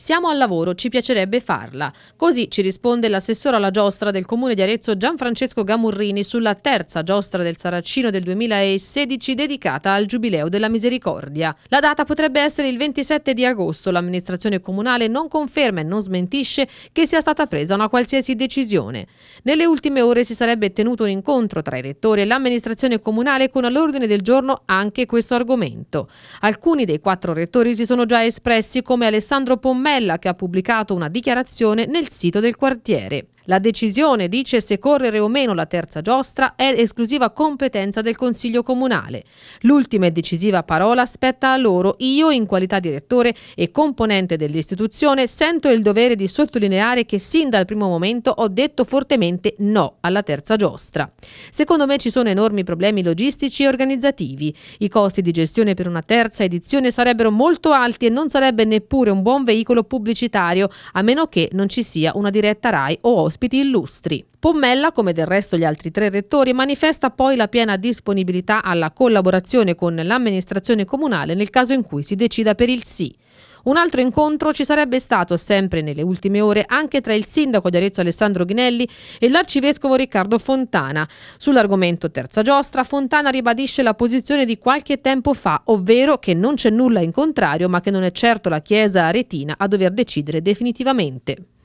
Siamo al lavoro, ci piacerebbe farla. Così ci risponde l'assessore alla giostra del comune di Arezzo Gianfrancesco Gamurrini sulla terza giostra del Saracino del 2016 dedicata al Giubileo della Misericordia. La data potrebbe essere il 27 di agosto. L'amministrazione comunale non conferma e non smentisce che sia stata presa una qualsiasi decisione. Nelle ultime ore si sarebbe tenuto un incontro tra i rettori e l'amministrazione comunale con all'ordine del giorno anche questo argomento. Alcuni dei quattro rettori si sono già espressi come Alessandro Pommel Carmella che ha pubblicato una dichiarazione nel sito del quartiere. La decisione dice se correre o meno la terza giostra è esclusiva competenza del Consiglio Comunale. L'ultima e decisiva parola spetta a loro. Io, in qualità di rettore e componente dell'istituzione, sento il dovere di sottolineare che sin dal primo momento ho detto fortemente no alla terza giostra. Secondo me ci sono enormi problemi logistici e organizzativi. I costi di gestione per una terza edizione sarebbero molto alti e non sarebbe neppure un buon veicolo pubblicitario, a meno che non ci sia una diretta RAI o ospite ospiti illustri. Pommella, come del resto gli altri tre rettori, manifesta poi la piena disponibilità alla collaborazione con l'amministrazione comunale nel caso in cui si decida per il sì. Un altro incontro ci sarebbe stato sempre nelle ultime ore anche tra il sindaco di Arezzo Alessandro Ghinelli e l'arcivescovo Riccardo Fontana. Sull'argomento terza giostra, Fontana ribadisce la posizione di qualche tempo fa, ovvero che non c'è nulla in contrario, ma che non è certo la Chiesa aretina a dover decidere definitivamente.